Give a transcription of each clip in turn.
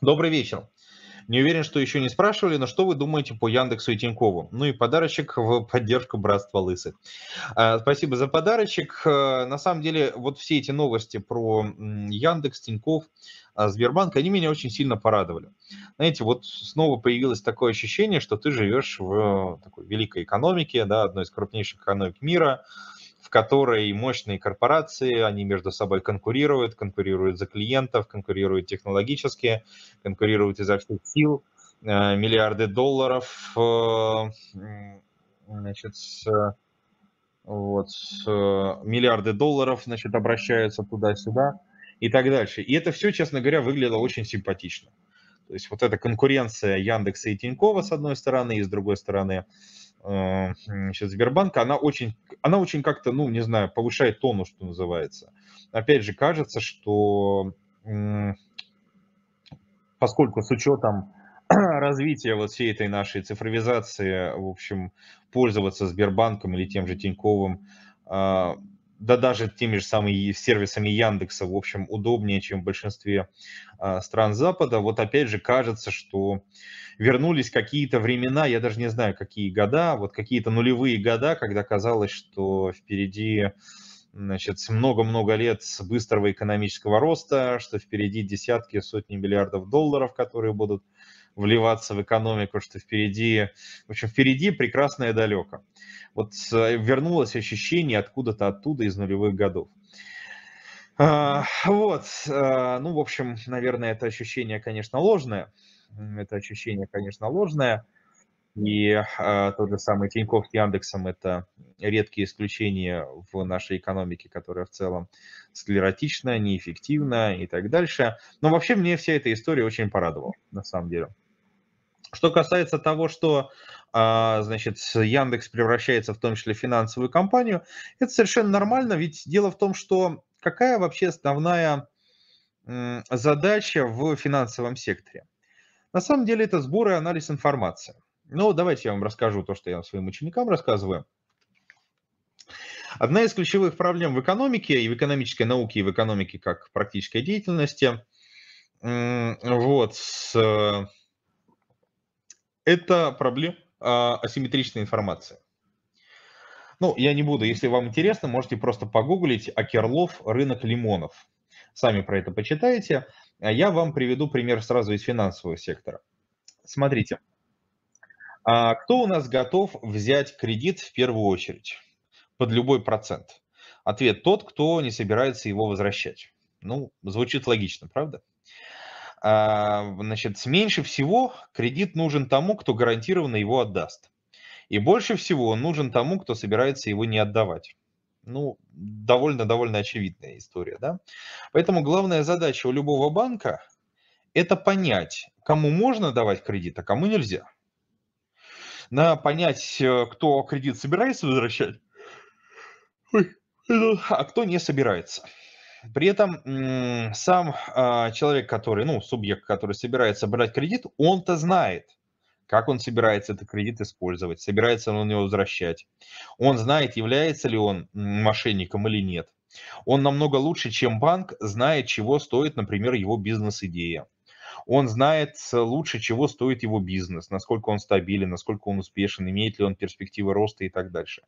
Добрый вечер. Не уверен, что еще не спрашивали, но что вы думаете по Яндексу и Тинькову? Ну и подарочек в поддержку братства лысых. А, спасибо за подарочек. А, на самом деле, вот все эти новости про Яндекс, Тиньков, а, Сбербанк, они меня очень сильно порадовали. Знаете, вот снова появилось такое ощущение, что ты живешь в э, такой великой экономике, да, одной из крупнейших экономик мира, которой мощные корпорации, они между собой конкурируют, конкурируют за клиентов, конкурируют технологически, конкурируют изо всех сил, э, миллиарды долларов, э, значит, вот, миллиарды долларов, значит, обращаются туда-сюда и так дальше. И это все, честно говоря, выглядело очень симпатично. То есть вот эта конкуренция Яндекса и Тинькова с одной стороны, и с другой стороны сейчас э, Сбербанка, она очень, она очень как-то, ну, не знаю, повышает тону, что называется. Опять же, кажется, что поскольку с учетом развития вот всей этой нашей цифровизации, в общем, пользоваться Сбербанком или тем же Тиньковым а, да даже теми же самыми сервисами Яндекса, в общем, удобнее, чем в большинстве а, стран Запада. Вот опять же кажется, что вернулись какие-то времена, я даже не знаю, какие года, вот какие-то нулевые года, когда казалось, что впереди значит, много-много лет быстрого экономического роста, что впереди десятки, сотни миллиардов долларов, которые будут вливаться в экономику, что впереди, в общем, впереди прекрасное далеко. Вот э, вернулось ощущение откуда-то оттуда из нулевых годов. А, вот, а, ну, в общем, наверное, это ощущение, конечно, ложное. Это ощущение, конечно, ложное. И э, тот же самый Тинькофф с Яндексом – это редкие исключения в нашей экономике, которая в целом склеротична, неэффективна и так дальше. Но вообще мне вся эта история очень порадовала, на самом деле. Что касается того, что а, значит, Яндекс превращается в том числе в финансовую компанию, это совершенно нормально, ведь дело в том, что какая вообще основная задача в финансовом секторе? На самом деле это сбор и анализ информации. Ну, давайте я вам расскажу то, что я своим ученикам рассказываю. Одна из ключевых проблем в экономике и в экономической науке, и в экономике как практической деятельности, вот, это проблема асимметричной информации. Ну, я не буду, если вам интересно, можете просто погуглить «Акерлов рынок лимонов». Сами про это почитаете. А я вам приведу пример сразу из финансового сектора. Смотрите, а кто у нас готов взять кредит в первую очередь под любой процент? Ответ тот, кто не собирается его возвращать. Ну, звучит логично, правда? А, значит, меньше всего кредит нужен тому, кто гарантированно его отдаст. И больше всего он нужен тому, кто собирается его не отдавать. Ну, довольно-довольно очевидная история, да? Поэтому главная задача у любого банка – это понять, кому можно давать кредит, а кому нельзя – на понять, э, кто кредит собирается возвращать, э, а кто не собирается. При этом сам а, человек, который, ну, субъект, который собирается брать кредит, он-то знает, как он собирается этот кредит использовать, собирается он его возвращать. Он знает, является ли он мошенником или нет. Он намного лучше, чем банк, знает, чего стоит, например, его бизнес-идея он знает лучше, чего стоит его бизнес, насколько он стабилен, насколько он успешен, имеет ли он перспективы роста и так дальше.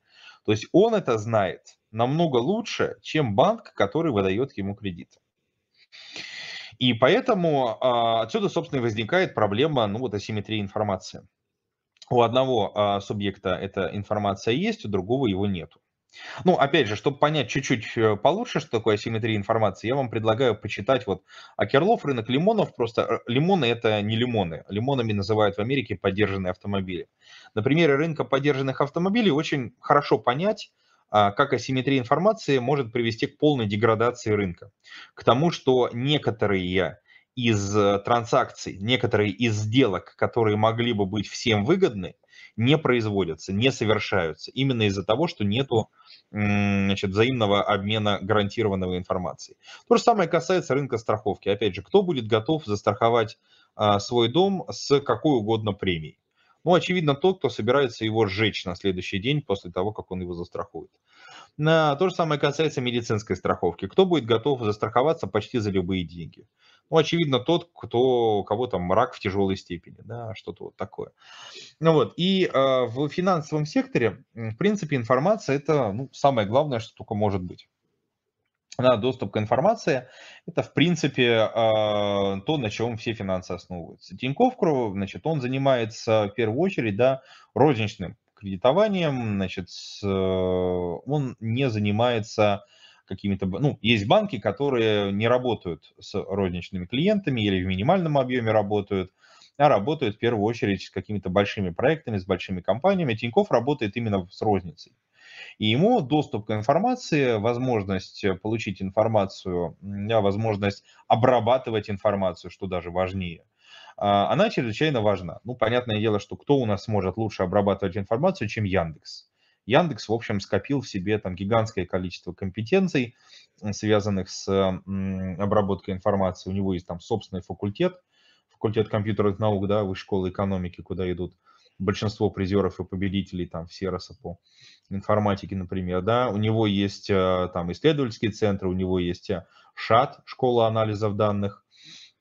То есть он это знает намного лучше, чем банк, который выдает ему кредит. И поэтому а, отсюда, собственно, и возникает проблема ну, вот асимметрии информации. У одного а, субъекта эта информация есть, у другого его нету. Ну, опять же, чтобы понять чуть-чуть э, получше, что такое асимметрия информации, я вам предлагаю почитать вот Акерлов, рынок лимонов. Просто э, лимоны – это не лимоны. Лимонами называют в Америке поддержанные автомобили. На примере рынка поддержанных автомобилей очень хорошо понять, а, как асимметрия информации может привести к полной деградации рынка. К тому, что некоторые из э, транзакций, некоторые из сделок, которые могли бы быть всем выгодны, не производятся, не совершаются, именно из-за того, что нету значит, взаимного обмена гарантированного информации. То же самое касается рынка страховки. Опять же, кто будет готов застраховать а, свой дом с какой угодно премией? Ну, очевидно, тот, кто собирается его сжечь на следующий день после того, как он его застрахует. На, то же самое касается медицинской страховки. Кто будет готов застраховаться почти за любые деньги? ну, очевидно, тот, кто, у кого там рак в тяжелой степени, да, что-то вот такое. Ну вот, и э, в финансовом секторе, в принципе, информация – это ну, самое главное, что только может быть. Да, доступ к информации – это, в принципе, а, то, на чем все финансы основываются. Тиньков, значит, он занимается в первую очередь да, розничным кредитованием, значит, э, он не занимается какими-то... Ну, есть банки, которые не работают с розничными клиентами или в минимальном объеме работают, а работают в первую очередь с какими-то большими проектами, с большими компаниями. Тиньков работает именно с розницей. И ему доступ к информации, возможность э, получить информацию, а, возможность обрабатывать информацию, что даже важнее, а, она чрезвычайно важна. Ну, понятное дело, что кто у нас может лучше обрабатывать информацию, чем Яндекс. Яндекс, в общем, скопил в себе там гигантское количество компетенций, связанных с обработкой информации. У него есть там собственный факультет, факультет компьютерных наук, да, высшей школы экономики, куда идут большинство призеров и победителей там в Сероса по информатике, например, да, у него есть э, там исследовательские центры, у него есть э, ШАТ, школа анализов данных,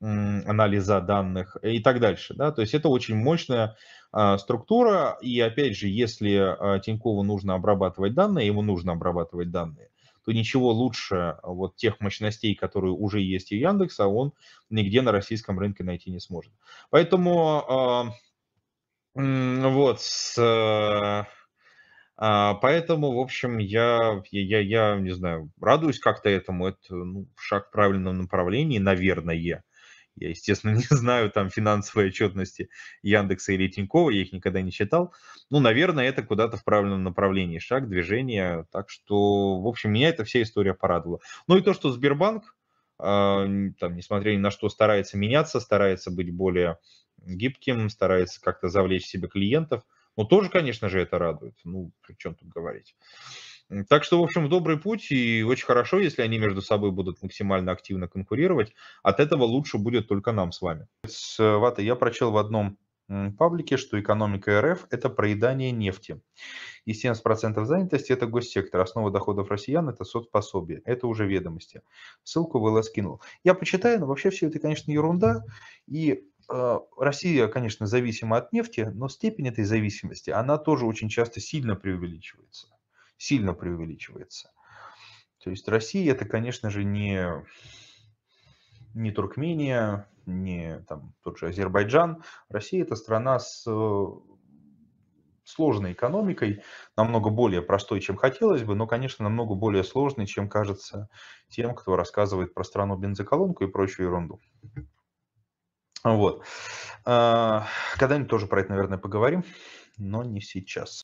анализа данных и так дальше, да, то есть это очень мощная а, структура. И опять же, если а, Тинькову нужно обрабатывать данные, ему нужно обрабатывать данные, то ничего лучше а, вот тех мощностей, которые уже есть у Яндекса, он нигде на российском рынке найти не сможет. Поэтому вот с... Поэтому, в общем, я, я, я, я не знаю, радуюсь как-то этому. Это ну, шаг в правильном направлении, наверное. Я, естественно, не знаю там финансовой отчетности Яндекса или Тинькова, я их никогда не читал. Ну, наверное, это куда-то в правильном направлении шаг, движение. Так что, в общем, меня эта вся история порадовала. Ну и то, что Сбербанк, а, там, несмотря ни на что, старается меняться, старается быть более гибким, старается как-то завлечь себя клиентов. Ну, тоже, конечно же, это радует. Ну, о чем тут говорить. Так что, в общем, добрый путь, и очень хорошо, если они между собой будут максимально активно конкурировать. От этого лучше будет только нам с вами. С э, ватой я прочел в одном паблике, что экономика РФ – это проедание нефти. И 70% занятости – это госсектор. Основа доходов россиян – это соцпособие. Это уже ведомости. Ссылку в ЛС Я почитаю, но вообще все это, конечно, ерунда. И э, Россия, конечно, зависима от нефти, но степень этой зависимости, она тоже очень часто сильно преувеличивается сильно преувеличивается. То есть Россия это, конечно же, не, не Туркмения, не там, тот же Азербайджан. Россия это страна с э, сложной экономикой, намного более простой, чем хотелось бы, но, конечно, намного более сложной, чем кажется тем, кто рассказывает про страну бензоколонку и прочую ерунду. Вот. А, когда-нибудь тоже про это, наверное, поговорим, но не сейчас.